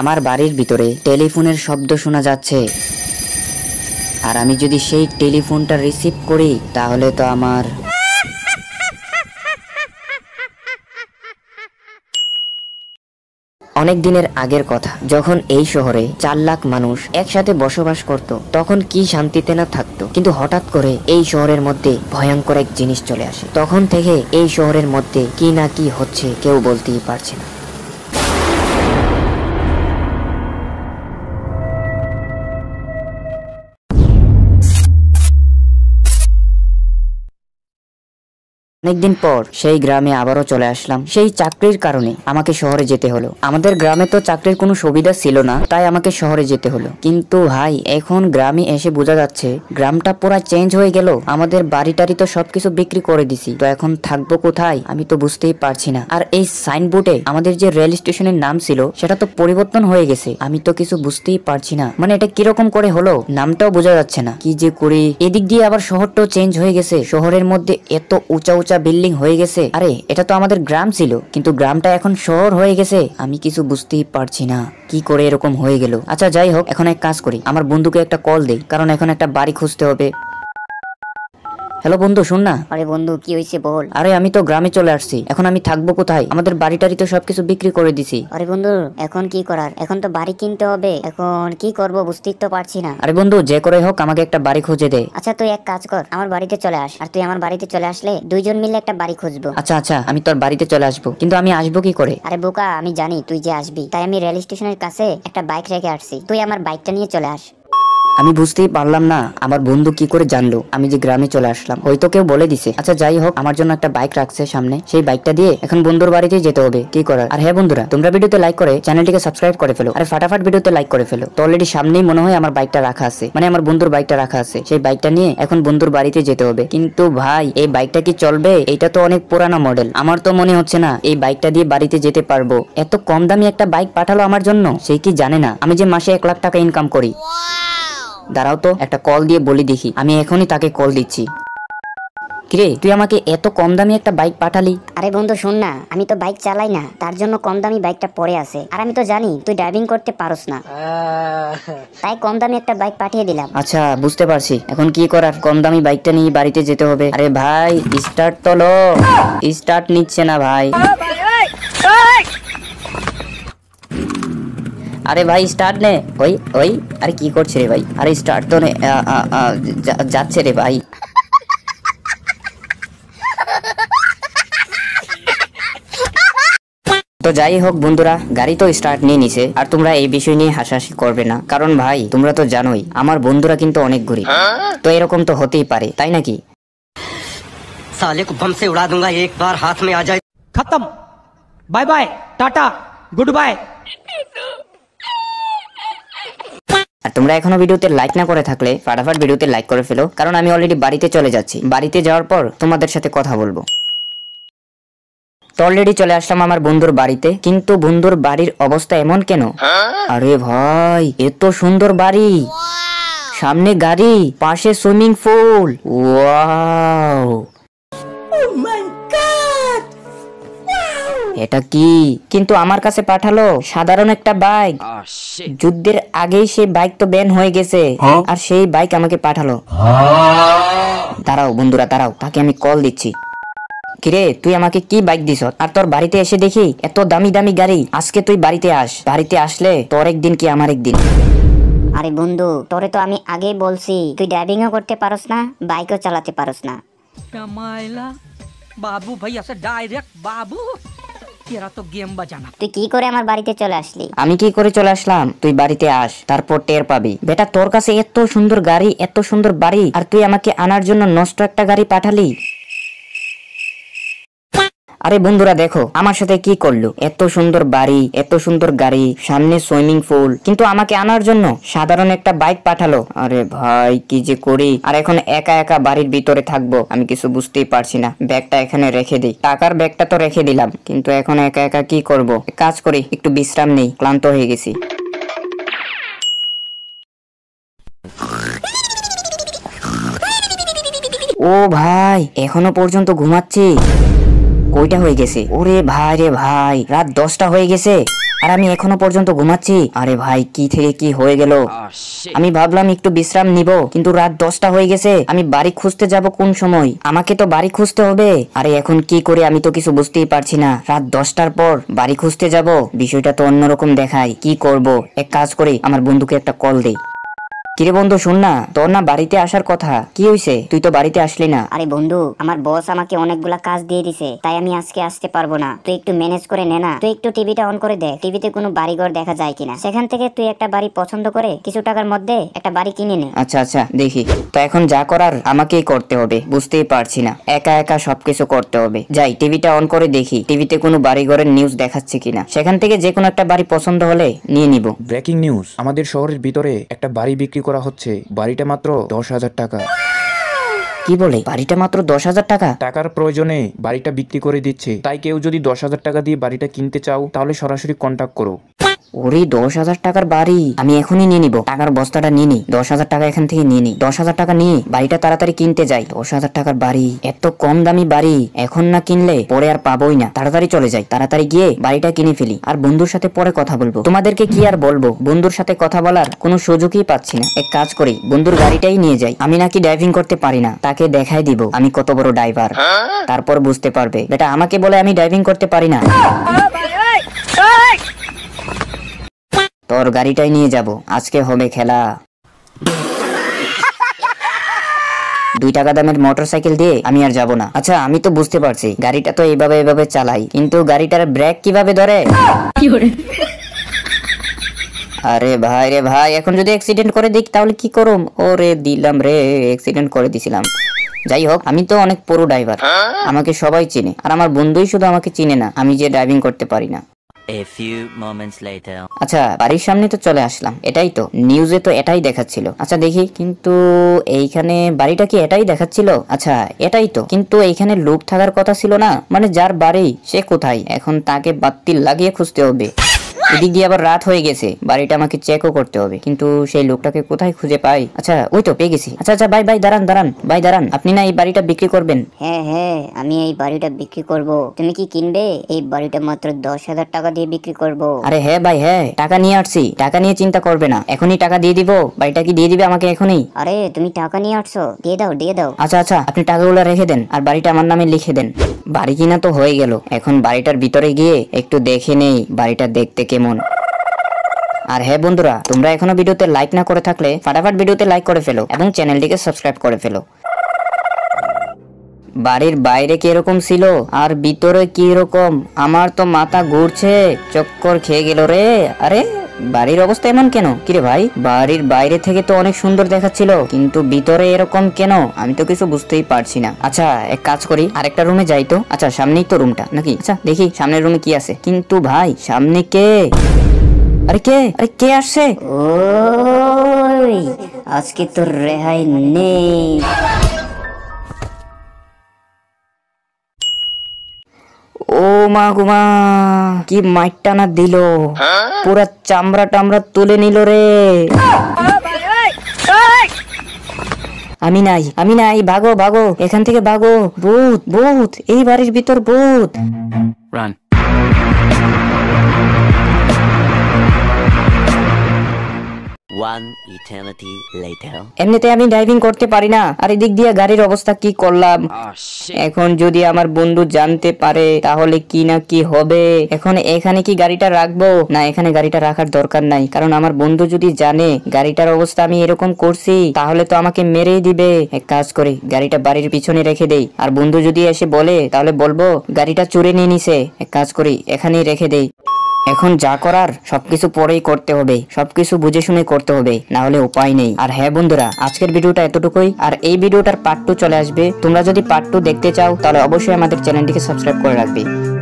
আমার বাড়ির ভিতরে টেলিফোনের শব্দ শোনা যাচ্ছে আর আমি যদি সেই টেলিফোনটা রিসিভ করি তাহলে তো আমার অনেক দিনের আগের কথা যখন এই শহরে চার লাখ মানুষ একসাথে বসবাস করত তখন কি শান্তিতে না থাকতো কিন্তু হঠাৎ করে এই শহরের মধ্যে ভয়ঙ্কর এক জিনিস চলে আসে তখন থেকে এই শহরের মধ্যে কি না কি হচ্ছে কেউ বলতেই পারছে না অনেকদিন পর সেই গ্রামে আবারও চলে আসলাম সেই চাকরির কারণে আমাকে শহরে যেতে হলো আমাদের গ্রামে তো চাকরির কোনো সুবিধা ছিল না তাই আমাকে শহরে যেতে হলো কিন্তু ভাই এখন গ্রামে এসে বোঝা যাচ্ছে গ্রামটা পুরা চেঞ্জ হয়ে গেল আমাদের বাড়িটারি তো সবকিছু বিক্রি করে দিছি তো এখন থাকবো কোথায় আমি তো বুঝতেই পারছি না আর এই সাইনবোর্ডে আমাদের যে রেল স্টেশনের নাম ছিল সেটা তো পরিবর্তন হয়ে গেছে আমি তো কিছু বুঝতেই পারছি না মানে এটা কিরকম করে হলো নামটাও বোঝা যাচ্ছে না কি যে করি এদিক দিয়ে আবার শহরটাও চেঞ্জ হয়ে গেছে শহরের মধ্যে এত উঁচা উঁচা উঁচা বিল্ডিং হয়ে গেছে আরে এটা তো আমাদের গ্রাম ছিল কিন্তু গ্রামটা এখন শহর হয়ে গেছে আমি কিছু বুঝতেই পারছি না কি করে এরকম হয়ে গেল আচ্ছা যাই হোক এখন এক কাজ করি আমার বন্ধুকে একটা কল দেই কারণ এখন একটা বাড়ি খুঁজতে হবে হ্যালো বন্ধু শুন না আরে বন্ধু কি হয়েছে বল আরে আমি তো গ্রামে চলে আসছি এখন আমি থাকবো কোথায় আমাদের বাড়িটারি তো সবকিছু বিক্রি করে দিছি আরে বন্ধু এখন কি করার এখন তো বাড়ি কিনতে হবে এখন কি করব বুঝতেই তো পারছি না আরে বন্ধু যে করে হোক আমাকে একটা বাড়ি খুঁজে দে আচ্ছা তুই এক কাজ কর আমার বাড়িতে চলে আস আর তুই আমার বাড়িতে চলে আসলে দুইজন মিলে একটা বাড়ি খুঁজবো আচ্ছা আচ্ছা আমি তোর বাড়িতে চলে আসবো কিন্তু আমি আসবো কি করে আরে বোকা আমি জানি তুই যে আসবি তাই আমি রেল স্টেশনের কাছে একটা বাইক রেখে আসছি তুই আমার বাইকটা নিয়ে চলে আস আমি বুঝতেই পারলাম না আমার বন্ধু কি করে জানলো আমি যে গ্রামে চলে আসলাম হয়তো কেউ বলে দিছে আচ্ছা যাই হোক আমার জন্য একটা বাইক রাখছে সামনে সেই বাইকটা দিয়ে এখন বন্ধুর বাড়িতেই যেতে হবে কি করার আর হ্যাঁ বন্ধুরা তোমরা ভিডিওতে লাইক করে চ্যানেলটিকে সাবস্ক্রাইব করে ফেলো আর ফাটাফাট ভিডিওতে লাইক করে ফেলো তো অলরেডি সামনেই মনে হয় আমার বাইকটা রাখা আছে মানে আমার বন্ধুর বাইকটা রাখা আছে সেই বাইকটা নিয়ে এখন বন্ধুর বাড়িতে যেতে হবে কিন্তু ভাই এই বাইকটা কি চলবে এটা তো অনেক পুরানো মডেল আমার তো মনে হচ্ছে না এই বাইকটা দিয়ে বাড়িতে যেতে পারবো এত কম দামি একটা বাইক পাঠালো আমার জন্য সে কি জানে না আমি যে মাসে এক লাখ টাকা ইনকাম করি দাঁড়াও তো একটা কল দিয়ে বলি দেখি আমি এখনই তাকে কল দিচ্ছি কিরে তুই আমাকে এত কম দামি একটা বাইক পাঠালি আরে বন্ধু শোন না আমি তো বাইক চালাই না তার জন্য কম দামি বাইকটা পরে আছে আর আমি তো জানি তুই ড্রাইভিং করতে পারোস না তাই কম দামি একটা বাইক পাঠিয়ে দিলাম আচ্ছা বুঝতে পারছি এখন কি করার কম দামি বাইকটা নিয়ে বাড়িতে যেতে হবে আরে ভাই স্টার্ট তো লো স্টার্ট নিচ্ছে না ভাই আরে ভাই স্টার্ট নে ওই ওই আরে কি করছে রে ভাই আরে স্টার্ট তো নে যাচ্ছে রে ভাই তো যাই হোক বন্ধুরা গাড়ি তো স্টার্ট নিয়ে নিছে আর তোমরা এই বিষয় নিয়ে হাসাহাসি করবে না কারণ ভাই তোমরা তো জানোই আমার বন্ধুরা কিন্তু অনেক গরিব তো এরকম তো হতেই পারে তাই নাকি সালে কো বম সে উড়া দুঙ্গা একবার হাত মে আ যায় খতম bye bye tata good bye আর তোমরা এখনো ভিডিওতে লাইক না করে থাকলে ফাটাফাট ভিডিওতে লাইক করে ফেলো কারণ আমি অলরেডি বাড়িতে চলে যাচ্ছি বাড়িতে যাওয়ার পর তোমাদের সাথে কথা বলবো তো অলরেডি চলে আসলাম আমার বন্ধুর বাড়িতে কিন্তু বন্ধুর বাড়ির অবস্থা এমন কেন হ্যাঁ? আরে ভাই এত সুন্দর বাড়ি সামনে গাড়ি পাশে সুইমিং পুল ওয়াও এটা কি কিন্তু আমার কাছে পাঠালো সাধারণ একটা বাইক ah, যুদ্ধের আগেই সেই বাইক তো ব্যান হয়ে গেছে আর সেই বাইক আমাকে পাঠালো দাঁড়াও বন্ধুরা দাঁড়াও তাকে আমি কল দিচ্ছি কিরে তুই আমাকে কি বাইক দিস আর তোর বাড়িতে এসে দেখি এত দামি দামি গাড়ি আজকে তুই বাড়িতে আস বাড়িতে আসলে তোর একদিন কি আমার একদিন আরে বন্ধু তোরে তো আমি আগেই বলছি তুই ড্রাইভিংও করতে পারস না বাইকও চালাতে পারস না বাবু ভাই আছে ডাইরেক্ট বাবু এরা তো গেম বাজানা তুই কি করে আমার বাড়িতে চলে আসলি আমি কি করে চলে আসলাম তুই বাড়িতে আস তারপর টের পাবি বেটা তোর কাছে এত সুন্দর গাড়ি এত সুন্দর বাড়ি আর তুই আমাকে আনার জন্য নষ্ট একটা গাড়ি পাঠালি আরে বন্ধুরা দেখো আমার সাথে কি করলো এত সুন্দর বাড়ি এত সুন্দর গাড়ি সামনে সুইমিং পুল কিন্তু আমাকে আনার জন্য সাধারণ একটা বাইক পাঠালো আরে ভাই কি যে করি আর এখন একা একা বাড়ির ভিতরে থাকবো আমি কিছু বুঝতেই পারছি না ব্যাগটা এখানে রেখে দিই টাকার ব্যাগটা তো রেখে দিলাম কিন্তু এখন একা একা কি করব কাজ করি একটু বিশ্রাম নেই ক্লান্ত হয়ে গেছি ও ভাই এখনো পর্যন্ত ঘুমাচ্ছি কইটা হয়ে গেছে ওরে ভাই রে ভাই রাত দশটা হয়ে গেছে আর আমি এখনো পর্যন্ত ঘুমাচ্ছি আরে ভাই কি থেকে কি হয়ে গেল আমি ভাবলাম একটু বিশ্রাম নিব কিন্তু রাত দশটা হয়ে গেছে আমি বাড়ি খুঁজতে যাব কোন সময় আমাকে তো বাড়ি খুঁজতে হবে আরে এখন কি করে আমি তো কিছু বুঝতেই পারছি না রাত দশটার পর বাড়ি খুঁজতে যাব বিষয়টা তো অন্যরকম দেখায় কি করব এক কাজ করে আমার বন্ধুকে একটা কল দেয় কিরে বন্ধু শুন না তোর না বাড়িতে আসার কথা কি হইছে তুই তো বাড়িতে আসলি না আরে বন্ধু আমার বস আমাকে অনেকগুলা কাজ দিয়ে দিছে তাই আমি আজকে আসতে পারবো না তুই একটু ম্যানেজ করে নে না তুই একটু টিভিটা অন করে দে টিভিতে কোনো বাড়িঘর দেখা যায় কিনা সেখান থেকে তুই একটা বাড়ি পছন্দ করে কিছু টাকার মধ্যে একটা বাড়ি কিনে নে আচ্ছা আচ্ছা দেখি তো এখন যা করার আমাকেই করতে হবে বুঝতেই পারছি না একা একা সবকিছু করতে হবে যাই টিভিটা অন করে দেখি টিভিতে কোনো বাড়িঘরের নিউজ দেখাচ্ছে কিনা সেখান থেকে যে কোনো একটা বাড়ি পছন্দ হলে নিয়ে নিব ব্রেকিং নিউজ আমাদের শহরের ভিতরে একটা বাড়ি বিক্রি করা হচ্ছে বাড়িটা মাত্র দশ হাজার টাকা কি বলে বাড়িটা মাত্র দশ হাজার টাকা টাকার প্রয়োজনে বাড়িটা বিক্রি করে দিচ্ছে তাই কেউ যদি দশ হাজার টাকা দিয়ে বাড়িটা কিনতে চাও তাহলে সরাসরি কন্ট্যাক্ট করো ওরে দশ হাজার টাকার বাড়ি আমি এখনই নিয়ে নিবো টাকার বস্তাটা নিয়ে নি দশ হাজার টাকা এখান থেকে নিয়ে নিই দশ হাজার টাকা নিয়ে বাড়িটা তাড়াতাড়ি কিনতে যাই দশ হাজার টাকার বাড়ি এত কম দামি বাড়ি এখন না কিনলে পরে আর পাবোই না তাড়াতাড়ি চলে যাই তাড়াতাড়ি গিয়ে বাড়িটা কিনে ফেলি আর বন্ধুর সাথে পরে কথা বলবো তোমাদেরকে কি আর বলবো বন্ধুর সাথে কথা বলার কোনো সুযোগই পাচ্ছি না এক কাজ করি বন্ধুর গাড়িটাই নিয়ে যাই আমি নাকি ড্রাইভিং করতে পারি না তাকে দেখাই দিব আমি কত বড় ড্রাইভার হ্যাঁ? তারপর বুঝতে পারবে বেটা আমাকে বলে আমি ড্রাইভিং করতে পারি না তোর গাড়িটাই নিয়ে যাব আজকে হবে খেলা দুই টাকা দামের মোটর দিয়ে আমি আর যাব না আচ্ছা আমি তো বুঝতে পারছি গাড়িটা তো এইভাবে এভাবে চালাই কিন্তু গাড়িটার ব্রেক কিভাবে ধরে আরে ভাই রে ভাই এখন যদি অ্যাক্সিডেন্ট করে দিক তাহলে কি করুম ওরে দিলাম রে অ্যাক্সিডেন্ট করে দিছিলাম যাই হোক আমি তো অনেক পুরো ড্রাইভার হ্যাঁ? আমাকে সবাই চিনে আর আমার বন্ধুই শুধু আমাকে চিনে না আমি যে ড্রাইভিং করতে পারি না A few moments later. আচ্ছা বাড়ির সামনে তো চলে আসলাম এটাই তো নিউজে তো এটাই দেখাচ্ছিল আচ্ছা দেখি কিন্তু এইখানে বাড়িটা কি এটাই দেখাচ্ছিল আচ্ছা এটাই তো কিন্তু এইখানে লোক থাকার কথা ছিল না মানে যার বাড়ি সে কোথায় এখন তাকে বাতিল লাগিয়ে খুঁজতে হবে এদিক দিয়ে আবার রাত হয়ে গেছে বাড়িটা আমাকে চেকও করতে হবে কিন্তু সেই লোকটাকে কোথায় খুঁজে পাই আচ্ছা ওই তো পেয়ে গেছি আচ্ছা আচ্ছা ভাই ভাই দাঁড়ান দাঁড়ান ভাই দাঁড়ান আপনি না এই বাড়িটা বিক্রি করবেন হ্যাঁ হ্যাঁ আমি এই বাড়িটা বিক্রি করব তুমি কি কিনবে এই বাড়িটা মাত্র দশ হাজার টাকা দিয়ে বিক্রি করব আরে হ্যাঁ ভাই হ্যাঁ টাকা নিয়ে আসছি টাকা নিয়ে চিন্তা করবে না এখনই টাকা দিয়ে দিব বাড়িটা কি দিয়ে দিবে আমাকে এখনই আরে তুমি টাকা নিয়ে আসছো দিয়ে দাও দিয়ে দাও আচ্ছা আচ্ছা আপনি টাকাগুলো রেখে দেন আর বাড়িটা আমার নামে লিখে দেন বাড়ি কিনা তো হয়ে গেল এখন বাড়িটার ভিতরে গিয়ে একটু দেখে নেই বাড়িটা দেখতে কে কেমন আর হ্যাঁ বন্ধুরা তোমরা এখনো ভিডিওতে লাইক না করে থাকলে ফাটাফাট ভিডিওতে লাইক করে ফেলো এবং চ্যানেলটিকে সাবস্ক্রাইব করে ফেলো বাড়ির বাইরে কিরকম ছিল আর ভিতরে কিরকম আমার তো মাথা ঘুরছে চক্কর খেয়ে গেল রে আরে বাড়ির অবস্থা এমন কেন কিরে ভাই বাড়ির বাইরে থেকে তো অনেক সুন্দর দেখাচ্ছিল কিন্তু ভিতরে এরকম কেন আমি তো কিছু বুঝতেই পারছি না আচ্ছা এক কাজ করি আরেকটা রুমে যাই তো আচ্ছা সামনেই তো রুমটা নাকি আচ্ছা দেখি সামনের রুমে কি আছে কিন্তু ভাই সামনে কে আরে কে আরে কে আসছে ওই আজকে তোর রেহাই নেই মা গুমা কি মাইটটা না দিল পুরা চামড়া টামড়া তুলে নিল রে আমি নাই আমি নাই ভাগো ভাগো এখান থেকে ভাগো ভূত ভূত এই বাড়ির ভিতর ভূত রান One eternity later. এমনিতে আমি ড্রাইভিং করতে পারি না আর এদিক দিয়ে গাড়ির অবস্থা কি করলাম oh, এখন যদি আমার বন্ধু জানতে পারে তাহলে কি না কি হবে এখন এখানে কি গাড়িটা রাখবো না এখানে গাড়িটা রাখার দরকার নাই কারণ আমার বন্ধু যদি জানে গাড়িটার অবস্থা আমি এরকম করছি তাহলে তো আমাকে মেরেই দিবে এক কাজ করি গাড়িটা বাড়ির পিছনে রেখে দেই আর বন্ধু যদি এসে বলে তাহলে বলবো গাড়িটা চুরে নিয়ে নিছে এক কাজ করি এখানেই রেখে দেই এখন যা করার সবকিছু পরেই করতে হবে সবকিছু বুঝে শুনে করতে হবে না হলে উপায় নেই আর হ্যাঁ বন্ধুরা আজকের ভিডিওটা এতটুকুই আর এই ভিডিওটার পার্ট টু চলে আসবে তোমরা যদি পার্ট টু দেখতে চাও তাহলে অবশ্যই আমাদের চ্যানেলটিকে সাবস্ক্রাইব করে রাখবে